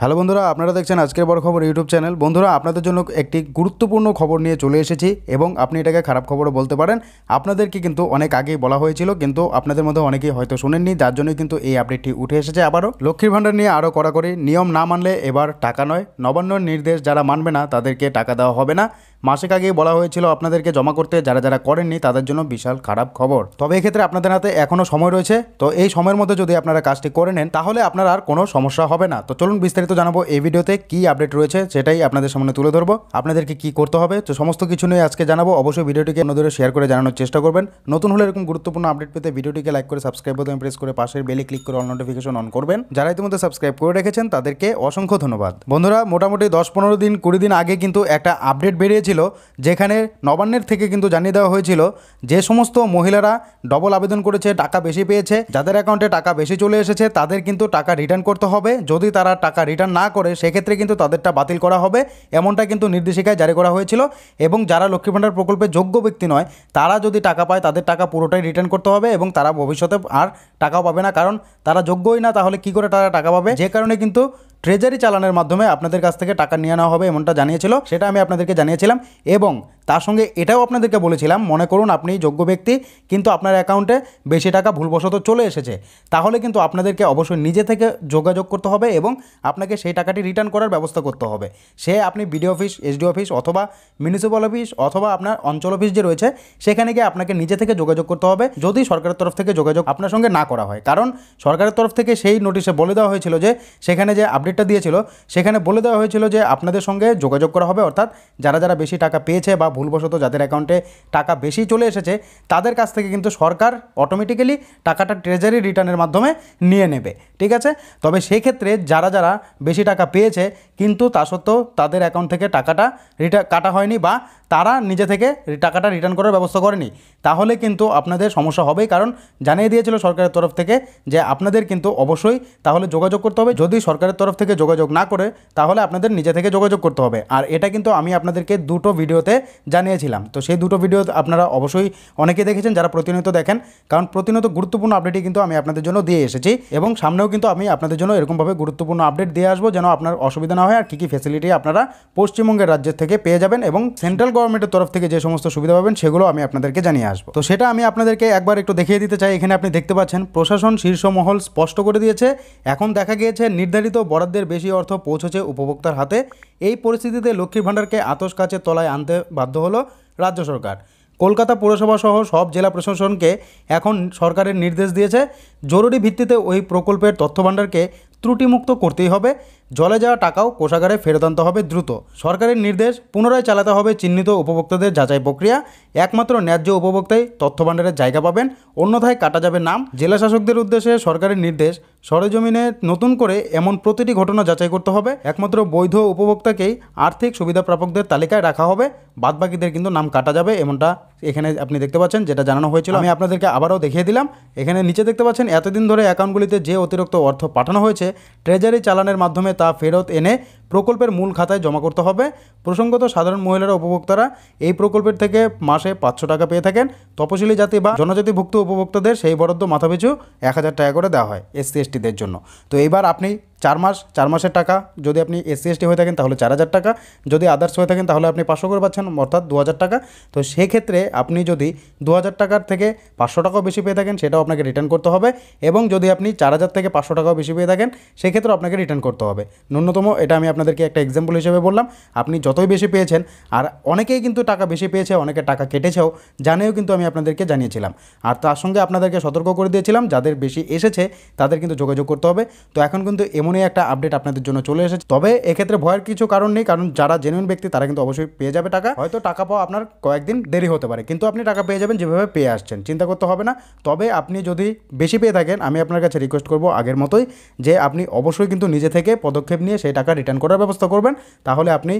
hello বন্ধুরা আপনারা দেখছেন আজকের বড় খবর ইউটিউব চ্যানেল বন্ধুরা আপনাদের জন্য একটি গুরুত্বপূর্ণ খবর নিয়ে চলে এসেছি এবং আপনি এটাকে খারাপ খবরও বলতে পারেন আপনাদেরকে কিন্তু অনেক আগেই বলা হয়েছিল কিন্তু আপনাদের মধ্যে অনেকেই হয়তো শোনেননি যার জন্যই কিন্তু এই আপডেটটি উঠে এসেছে আবারও লক্ষ্মীর ভাণ্ডার নিয়ে আরও কড়াকড়ি নিয়ম না মানলে এবার টাকা নয় নবান্ন নির্দেশ যারা মানবে না তাদেরকে টাকা দেওয়া হবে না মাসেক আগে বলা হয়েছিল আপনাদেরকে জমা করতে যারা যারা করেননি তাদের জন্য বিশাল খারাপ খবর তবে এক্ষেত্রে আপনাদের হাতে এখনও সময় রয়েছে তো এই সময়ের মধ্যে যদি আপনারা কাজটি করে নেন তাহলে আপনার আর কোনো সমস্যা হবে না তো চলুন বিস্তারিত জানাবো এই ভিডিওতে কি আপডেট রয়েছে সেটাই আপনাদের সামনে তুলে ধরবো আপনাদেরকে কি করতে হবে তো সমস্ত কিছু নিয়ে আজকে জানাবো অবশ্যই ভিডিওটিকে অন্যদের শেয়ার করে জানানোর চেষ্টা করবেন নতুন হলে এরকম গুরুত্বপূর্ণ আপডেট পেতে ভিডিওটিকে লাইক করে সাবস্ক্রাইব বোতাম প্রেস করে পাশের বেলে ক্লিক করে অল নোটিফিকেশন অন করবেন যারা ইতিমধ্যে সাবস্ক্রাইব করে রেখেছেন তাদেরকে অসংখ্য ধন্যবাদ বন্ধুরা মোটামুটি দশ পনেরো দিন কুড়ি দিন আগে কিন্তু একটা আপডেট বেরিয়েছে হয়েছিল যেখানে নবান্নের থেকে কিন্তু জানিয়ে দেওয়া হয়েছিল যে সমস্ত মহিলারা ডবল আবেদন করেছে টাকা বেশি পেয়েছে যাদের অ্যাকাউন্টে টাকা বেশি চলে এসেছে তাদের কিন্তু টাকা রিটার্ন করতে হবে যদি তারা টাকা রিটার্ন না করে সেক্ষেত্রে কিন্তু তাদেরটা বাতিল করা হবে এমনটা কিন্তু নির্দেশিকায় জারি করা হয়েছিল এবং যারা লক্ষ্মী ভাণ্ডার প্রকল্পে যোগ্য ব্যক্তি নয় তারা যদি টাকা পায় তাদের টাকা পুরোটাই রিটার্ন করতে হবে এবং তারা ভবিষ্যতে আর টাকাও পাবে না কারণ তারা যোগ্যই না তাহলে কি করে তারা টাকা পাবে যে কারণে কিন্তু ট্রেজারি চালানোর মাধ্যমে আপনাদের কাছ থেকে টাকা নিয়ে নেওয়া হবে এমনটা জানিয়েছিল সেটা আমি আপনাদেরকে জানিয়েছিলাম এবং তার সঙ্গে এটাও আপনাদেরকে বলেছিলাম মনে করুন আপনি যোগ্য ব্যক্তি কিন্তু আপনার অ্যাকাউন্টে বেশি টাকা ভুলবশত চলে এসেছে তাহলে কিন্তু আপনাদেরকে অবশ্যই নিজে থেকে যোগাযোগ করতে হবে এবং আপনাকে সেই টাকাটি রিটার্ন করার ব্যবস্থা করতে হবে সে আপনি বিডিও অফিস এসডি অফিস অথবা মিউনিসিপ্যাল অফিস অথবা আপনার অঞ্চল অফিস যে রয়েছে সেখানে গিয়ে আপনাকে নিজে থেকে যোগাযোগ করতে হবে যদি সরকারের তরফ থেকে যোগাযোগ আপনার সঙ্গে না করা হয় কারণ সরকারের তরফ থেকে সেই নোটিশে বলে দেওয়া হয়েছিল যে সেখানে যে আপনি আপডেটটা দিয়েছিল সেখানে বলে দেওয়া হয়েছিল যে আপনাদের সঙ্গে যোগাযোগ করা হবে অর্থাৎ যারা যারা বেশি টাকা পেয়েছে বা ভুলবশত যাদের অ্যাকাউন্টে টাকা বেশি চলে এসেছে তাদের কাছ থেকে কিন্তু সরকার অটোমেটিক্যালি টাকাটা ট্রেজারি রিটার্নের মাধ্যমে নিয়ে নেবে ঠিক আছে তবে সেক্ষেত্রে যারা যারা বেশি টাকা পেয়েছে কিন্তু তা সত্ত্বেও তাদের অ্যাকাউন্ট থেকে টাকাটা রিটার কাটা হয়নি বা তারা নিজে থেকে টাকাটা রিটার্ন করার ব্যবস্থা করেনি তাহলে কিন্তু আপনাদের সমস্যা হবে কারণ জানিয়ে দিয়েছিল সরকারের তরফ থেকে যে আপনাদের কিন্তু অবশ্যই তাহলে যোগাযোগ করতে হবে যদি সরকারের তরফ থেকে যোগাযোগ না করে তাহলে আপনাদের নিজে থেকে যোগাযোগ করতে হবে আর এটা কিন্তু আমি আপনাদেরকে দুটো ভিডিওতে জানিয়েছিলাম তো সেই দুটো ভিডিও আপনারা অবশ্যই অনেকে দেখেছেন যারা প্রতিনিয়ত দেখেন কারণ প্রতিনিয়ত গুরুত্বপূর্ণ আপডেটই কিন্তু আমি আপনাদের জন্য দিয়ে এসেছি এবং সামনেও কিন্তু আমি আপনাদের জন্য এরকমভাবে গুরুত্বপূর্ণ আপডেট দিয়ে আসবো যেন আপনার অসুবিধা না হয় আর কী কী ফেসিলিটি আপনারা পশ্চিমবঙ্গের রাজ্যের থেকে পেয়ে যাবেন এবং সেন্ট্রাল গভর্নমেন্টের তরফ থেকে যে সমস্ত সুবিধা পাবেন সেগুলো আমি আপনাদেরকে জানিয়ে আসবো তো সেটা আমি আপনাদেরকে একবার একটু দেখিয়ে দিতে চাই এখানে আপনি দেখতে পাচ্ছেন প্রশাসন শীর্ষ মহল স্পষ্ট করে দিয়েছে এখন দেখা গিয়েছে নির্ধারিত বরাদ্দের বেশি অর্থ পৌঁছেছে উপভোক্তার হাতে এই পরিস্থিতিতে লক্ষ্মীর ভাণ্ডারকে আতস কাছে তলায় আনতে বাধ্য হলো রাজ্য সরকার কলকাতা পুরসভা সহ সব জেলা প্রশাসনকে এখন সরকারের নির্দেশ দিয়েছে জরুরি ভিত্তিতে ওই প্রকল্পের তথ্য ভাণ্ডারকে ত্রুটিমুক্ত করতেই হবে জলে যাওয়া টাকাও কোষাগারে ফেরত আনতে হবে দ্রুত সরকারের নির্দেশ পুনরায় চালাতে হবে চিহ্নিত উপভোক্তাদের যাচাই প্রক্রিয়া একমাত্র ন্যায্য উপভোক্তাই তথ্যভাণ্ডারের জায়গা পাবেন অন্যথায় কাটা যাবে নাম জেলা শাসকদের উদ্দেশ্যে সরকারের নির্দেশ সরেজমিনে নতুন করে এমন প্রতিটি ঘটনা যাচাই করতে হবে একমাত্র বৈধ উপভোক্তাকেই আর্থিক সুবিধা প্রাপকদের তালিকায় রাখা হবে বাদবাকিদের কিন্তু নাম কাটা যাবে এমনটা এখানে আপনি দেখতে পাচ্ছেন যেটা জানানো হয়েছিল আমি আপনাদেরকে আবারও দেখিয়ে দিলাম এখানে নিচে দেখতে পাচ্ছেন এতদিন ধরে অ্যাকাউন্টগুলিতে যে অতিরিক্ত অর্থ পাঠানো হয়েছে ট্রেজারি চালানের মাধ্যমে তা ফেরত এনে প্রকল্পের মূল খাতায় জমা করতে হবে প্রসঙ্গত সাধারণ মহিলারা উপভোক্তারা এই প্রকল্পের থেকে মাসে পাঁচশো টাকা পেয়ে থাকেন তপশিলি জাতি বা জনজাতিভুক্ত উপভোক্তাদের সেই বরাদ্দ মাথাপিছু এক হাজার টাকা করে দেওয়া হয় এসসি সি জন্য তো এইবার আপনি চার মাস চার মাসের টাকা যদি আপনি এসসি সি হয়ে থাকেন তাহলে চার হাজার টাকা যদি আদার্স হয়ে থাকেন তাহলে আপনি পাঁচশো করে পাচ্ছেন অর্থাৎ দু হাজার টাকা তো সেক্ষেত্রে আপনি যদি দু হাজার টাকার থেকে পাঁচশো টাকাও বেশি পেয়ে থাকেন সেটাও আপনাকে রিটার্ন করতে হবে এবং যদি আপনি চার হাজার থেকে পাঁচশো টাকাও বেশি পেয়ে থাকেন সেক্ষেত্রেও আপনাকে রিটার্ন করতে হবে ন্যূনতম এটা আমি আপনাদেরকে একটা এক্সাম্পল হিসেবে বললাম আপনি যতই বেশি পেয়েছেন আর অনেকেই কিন্তু টাকা বেশি পেয়েছে অনেকে টাকা কেটেছেও জানেও কিন্তু আমি আপনাদেরকে জানিয়েছিলাম আর তার সঙ্গে আপনাদেরকে সতর্ক করে দিয়েছিলাম যাদের বেশি এসেছে তাদের কিন্তু যোগাযোগ করতে হবে তো এখন কিন্তু এমনই একটা আপডেট আপনাদের জন্য চলে এসেছে তবে এক্ষেত্রে ভয়ের কিছু কারণ নেই কারণ যারা জেনুইন ব্যক্তি তারা কিন্তু অবশ্যই পেয়ে যাবে টাকা হয়তো টাকা পাওয়া আপনার কয়েকদিন দেরি হতে পারে কিন্তু আপনি টাকা পেয়ে যাবেন যেভাবে পেয়ে আসছেন চিন্তা করতে হবে না তবে আপনি যদি বেশি পেয়ে থাকেন আমি আপনার কাছে রিকোয়েস্ট করবো আগের মতোই যে আপনি অবশ্যই কিন্তু নিজে থেকে পদক্ষেপ নিয়ে সেই টাকা রিটার্ন করার ব্যবস্থা করবেন তাহলে আপনি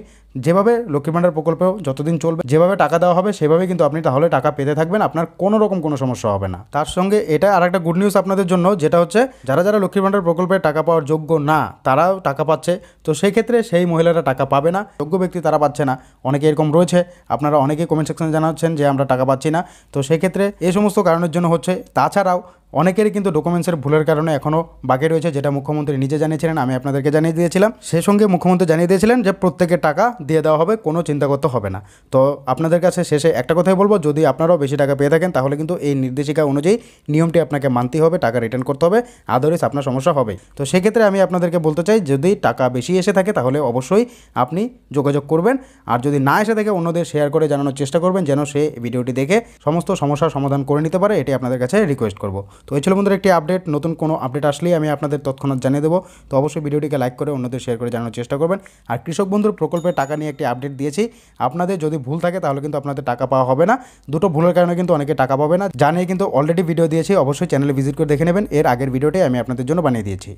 যেভাবে লক্ষ্মী ভাণ্ডার প্রকল্প যতদিন চলবে যেভাবে টাকা দেওয়া হবে সেভাবে কিন্তু আপনি তাহলে টাকা পেতে থাকবেন আপনার কোনো রকম কোনো সমস্যা হবে না তার সঙ্গে এটা আর একটা গুড নিউজ আপনাদের জন্য যেটা হচ্ছে যারা যারা লক্ষ্মী ভাণ্ডার প্রকল্পে টাকা পাওয়ার যোগ্য না তারাও টাকা পাচ্ছে তো সেই ক্ষেত্রে সেই মহিলারা টাকা পাবে না যোগ্য ব্যক্তি তারা পাচ্ছে না অনেকে এরকম রয়েছে আপনারা অনেকেই কমেন্ট সেকশনে জানাচ্ছেন যে আমরা টাকা পাচ্ছি না তো সেক্ষেত্রে এই সমস্ত কারণের জন্য হচ্ছে তাছাড়াও অনেকেরই কিন্তু ডকুমেন্টসের ভুলের কারণে এখনও বাকি রয়েছে যেটা মুখ্যমন্ত্রী নিজে জানিয়েছিলেন আমি আপনাদেরকে জানিয়ে দিয়েছিলাম সে সঙ্গে মুখ্যমন্ত্রী জানিয়ে দিয়েছিলেন যে প্রত্যেকের টাকা দিয়ে দেওয়া হবে কোনো চিন্তা করতে হবে না তো আপনাদের কাছে শেষে একটা কথাই বলবো যদি আপনারাও বেশি টাকা পেয়ে থাকেন তাহলে কিন্তু এই নির্দেশিকা অনুযায়ী নিয়মটি আপনাকে মানতে হবে টাকা রিটার্ন করতে হবে আদারিস আপনার সমস্যা হবে তো সেক্ষেত্রে আমি আপনাদেরকে বলতে চাই যদি টাকা বেশি এসে থাকে তাহলে অবশ্যই আপনি যোগাযোগ করবেন আর যদি না এসে থাকে অন্যদের শেয়ার করে জানানোর চেষ্টা করবেন যেন সে ভিডিওটি দেখে সমস্ত সমস্যার সমাধান করে নিতে পারে এটি আপনাদের কাছে রিকোয়েস্ট করবো তো এই ছিল বন্ধুরা একটি আপডেট নতুন কোনো আপডেট আসলেই আমি আপনাদের তৎক্ষণাৎ জানিয়ে দেবো তো অবশ্যই ভিডিওটিকে লাইক করে অন্যদের শেয়ার করে জানানোর চেষ্টা করবেন আর কৃষক বন্ধুর প্রকল্পে টাকা নিয়ে একটি আপডেট দিয়েছি আপনাদের যদি ভুল থাকে তাহলে কিন্তু আপনাদের টাকা পাওয়া হবে না দুটো ভুলের কারণে কিন্তু অনেকে টাকা পাবে না জানিয়ে কিন্তু অলরেডি ভিডিও দিয়েছি অবশ্যই চ্যানেলে ভিজিট করে দেখে নেবেন এর আগের ভিডিওটি আমি আপনাদের জন্য বানিয়ে দিয়েছি